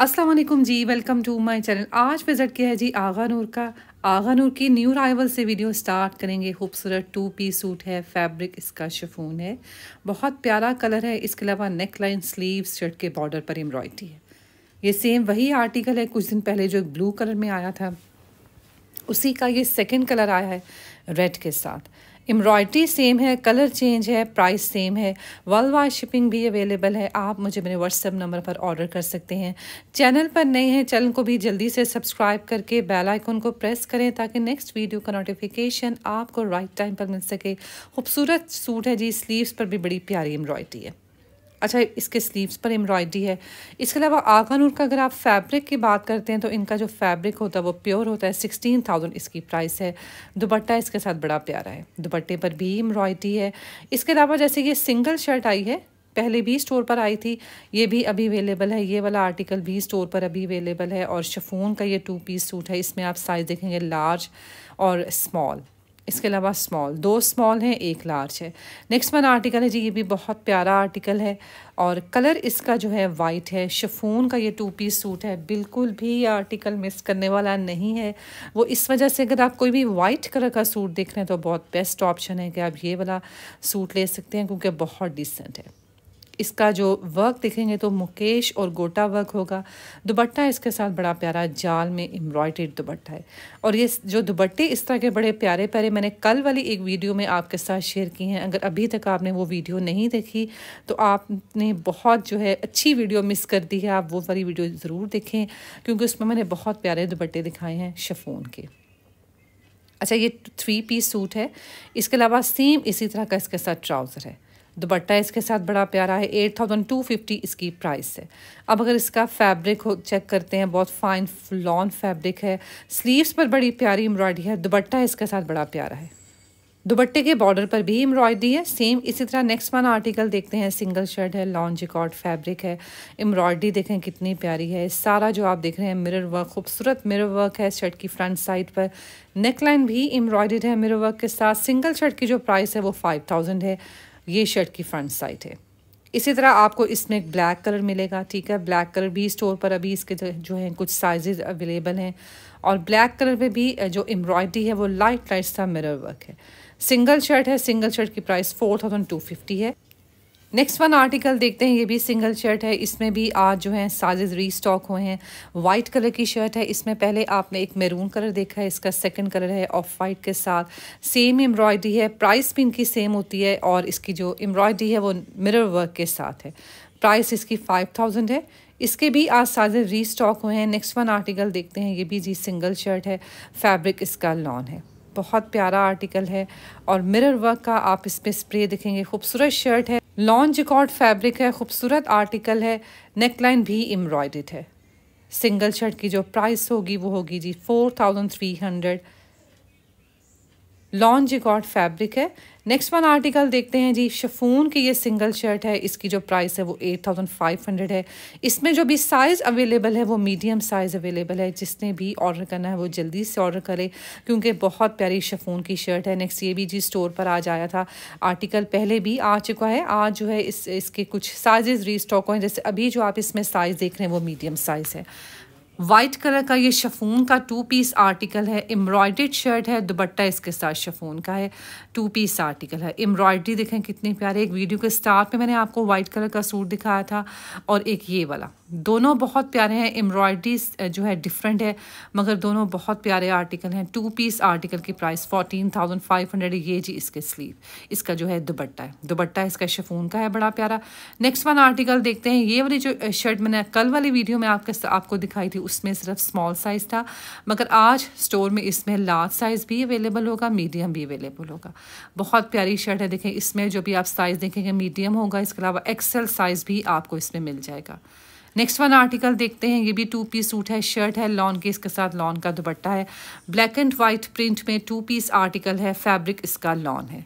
Aslam ji welcome to my channel आज visit किया है जी आगा नूर का आगा नूर की न्यू राइवल से वीडियो स्टार्ट करेंगे खूबसूरत टू पीस सूट है फैब्रिक इसका शिफोन है बहुत प्यारा कलर है इसके अलावा नेक लाइन स्लीव शर्ट के बॉर्डर पर एम्ब्रॉयड्री है ये सेम वही आर्टिकल है कुछ दिन पहले जो एक ब्लू कलर में आया था उसी का ये सेकेंड कलर आया है रेड के साथ एम्ब्रॉयड्री सेम है कलर चेंज है प्राइस सेम है वर्ल्ड वाइड शिपिंग भी अवेलेबल है आप मुझे मेरे व्हाट्सएप नंबर पर ऑर्डर कर सकते हैं चैनल पर नए हैं चैनल को भी जल्दी से सब्सक्राइब करके बेल आइकन को प्रेस करें ताकि नेक्स्ट वीडियो का नोटिफिकेशन आपको राइट टाइम पर मिल सके खूबसूरत सूट है जी स्लीव्स पर भी बड़ी प्यारी एम्ब्रॉयड्री है अच्छा इसके स्लीव्स पर एम्ब्रॉयडरी है इसके अलावा आगा नूर का अगर आप फैब्रिक की बात करते हैं तो इनका जो फैब्रिक होता है वो प्योर होता है सिक्सटीन थाउजेंड इसकी प्राइस है दुपट्टा इसके साथ बड़ा प्यारा है दुपट्टे पर भी एम्ब्रॉयडरी है इसके अलावा जैसे ये सिंगल शर्ट आई है पहले भी स्टोर पर आई थी ये भी अभी अवेलेबल है ये वाला आर्टिकल भी स्टोर पर अभी अवेलेबल है और शफून का ये टू पीस सूट है इसमें आप साइज़ देखेंगे लार्ज और स्मॉल इसके अलावा स्मॉल दो स्मॉल हैं एक लार्ज है नेक्स्ट वन आर्टिकल है जी ये भी बहुत प्यारा आर्टिकल है और कलर इसका जो है वाइट है शफून का ये टू पीस सूट है बिल्कुल भी ये आर्टिकल मिस करने वाला नहीं है वो इस वजह से अगर आप कोई भी वाइट कलर का सूट देख रहे हैं तो बहुत बेस्ट ऑप्शन है कि आप ये वाला सूट ले सकते हैं क्योंकि बहुत डिसेंट है इसका जो वर्क देखेंगे तो मुकेश और गोटा वर्क होगा दुबट्टा इसके साथ बड़ा प्यारा जाल में एम्ब्रॉयडेड दुबट्टा है और ये जो दुबट्टे इस तरह के बड़े प्यारे प्यारे मैंने कल वाली एक वीडियो में आपके साथ शेयर की हैं अगर अभी तक आपने वो वीडियो नहीं देखी तो आपने बहुत जो है अच्छी वीडियो मिस कर दी है आप वो वाली वीडियो ज़रूर देखें क्योंकि उसमें मैंने बहुत प्यारे दुपट्टे दिखाए हैं शफोन के अच्छा ये थ्री पीस सूट है इसके अलावा सेम इसी तरह का इसके साथ ट्राउज़र है दुपट्टा इसके साथ बड़ा प्यारा है एट थाउजेंड टू फिफ्टी इसकी प्राइस है अब अगर इसका फैब्रिक हो चेक करते हैं बहुत फाइन लॉन फैब्रिक है स्लीव्स पर बड़ी प्यारी एम्ब्रॉयडरी है दुपट्टा इसके साथ बड़ा प्यारा है दुपट्टे के बॉर्डर पर भी एम्ब्रॉयडरी है सेम इसी तरह नेक्स्ट वन आर्टिकल देखते हैं सिंगल शर्ट है लॉन्ग जिकॉट फैब्रिक है एम्ब्रॉयडरी देखें कितनी प्यारी है सारा जो आप देख रहे हैं मिरर वर्क खूबसूरत मिरर वर्क है शर्ट की फ्रंट साइड पर नेकलाइन भी एम्ब्रॉयडरी है मिरर वर्क के साथ सिंगल शर्ट की जो प्राइस है वो फाइव थाउजेंड है ये शर्ट की फ्रंट साइड है इसी तरह आपको इसमें ब्लैक कलर मिलेगा ठीक है ब्लैक कलर भी स्टोर पर अभी इसके जो है कुछ साइजेज अवेलेबल हैं और ब्लैक कलर में भी जो एम्ब्रॉयडरी है वो लाइट लाइट सा मिरर वर्क है सिंगल शर्ट है सिंगल शर्ट की price four thousand two fifty है नेक्स्ट वन आर्टिकल देखते हैं ये भी सिंगल शर्ट है इसमें भी आज जो है री रीस्टॉक हुए हैं वाइट कलर की शर्ट है इसमें पहले आपने एक मेरून कलर देखा है इसका सेकंड कलर है ऑफ वाइट के साथ सेम एम्ब्रॉयडरी है प्राइस भी इनकी सेम होती है और इसकी जो एम्ब्रॉयडरी है वो मिरर वर्क के साथ है प्राइस इसकी फाइव थाउजेंड है इसके भी आज री स्टॉक हुए हैं नेक्स्ट वन आर्टिकल देखते हैं ये भी जी सिंगल शर्ट है फैब्रिक इसका लॉन है बहुत प्यारा आर्टिकल है और मिरर वर्क का आप इस पर स्प्रे देखेंगे खूबसूरत शर्ट है लॉन्च जिकॉट फैब्रिक है खूबसूरत आर्टिकल है नेकलाइन भी एम्ब्रॉयड है सिंगल शर्ट की जो प्राइस होगी वो होगी जी four thousand three hundred lawn jacquard fabric है नेक्स्ट वन आर्टिकल देखते हैं जी शफून की ये सिंगल शर्ट है इसकी जो प्राइस है वो एट थाउजेंड फाइव हंड्रेड है इसमें जो भी साइज़ अवेलेबल है वो मीडियम साइज़ अवेलेबल है जिसने भी ऑर्डर करना है वो जल्दी से ऑर्डर करे क्योंकि बहुत प्यारी शफून की शर्ट है नेक्स्ट ये भी जी स्टोर पर आज आया था आर्टिकल पहले भी आ चुका है आज जो है इस इसके कुछ साइज़ री स्टॉक हुए जैसे अभी जो आप इसमें साइज़ देख रहे हैं वो मीडियम साइज़ है वाइट कलर का ये शफून का टू पीस आर्टिकल है एम्ब्रॉयड शर्ट है दुबट्टा इसके साथ शफून का है टू पीस आर्टिकल है एम्ब्रॉयडरी देखें कितनी प्यारे एक वीडियो के स्टार्ट में मैंने आपको वाइट कलर का सूट दिखाया था और एक ये वाला दोनों बहुत प्यारे हैं एम्ब्रॉयडरी जो है डिफरेंट है मगर दोनों बहुत प्यारे आर्टिकल हैं टू पीस आर्टिकल की price fourteen thousand five hundred ये जी इसके स्लीव इसका जो है दुबट्टा है दुबट्टा इसका शफून का है बड़ा प्यारा नेक्स्ट वन आर्टिकल देखते हैं ये वाली जो शर्ट मैंने कल वाली वीडियो में आपके आपको दिखाई थी उसमें सिर्फ स्मॉल साइज़ था मगर आज स्टोर में इसमें लार्ज साइज़ भी अवेलेबल होगा मीडियम भी अवेलेबल होगा बहुत प्यारी शर्ट है देखें इसमें जो भी आप साइज़ देखेंगे मीडियम होगा इसके अलावा एक्सेल साइज़ भी आपको इसमें मिल जाएगा नेक्स्ट वन आर्टिकल देखते हैं ये भी टू पीस सूट है शर्ट है लॉन के इसके साथ लॉन का दुपट्टा है ब्लैक एंड वाइट प्रिंट में टू पीस आर्टिकल है फैब्रिक इसका लॉन है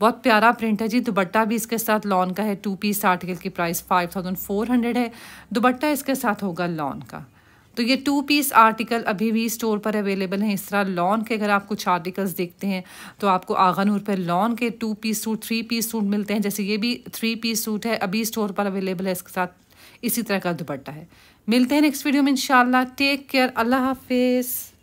बहुत प्यारा प्रिंट है जी दुपट्टा भी इसके साथ लॉन का है टू पीस आर्टिकल की price five thousand four hundred है दुपट्टा इसके साथ होगा लॉन का तो ये टू पीस आर्टिकल अभी भी स्टोर पर अवेलेबल हैं इस तरह लॉन के अगर आप कुछ आर्टिकल्स देखते हैं तो आपको आगानूर पर लॉन के two piece suit three piece suit मिलते हैं जैसे ये भी थ्री पीस सूट है अभी स्टोर पर अवेलेबल है इसके साथ इसी तरह का दुपट्टा है मिलते हैं नेक्स्ट वीडियो में इंशाल्लाह टेक केयर अल्लाह हाफिज़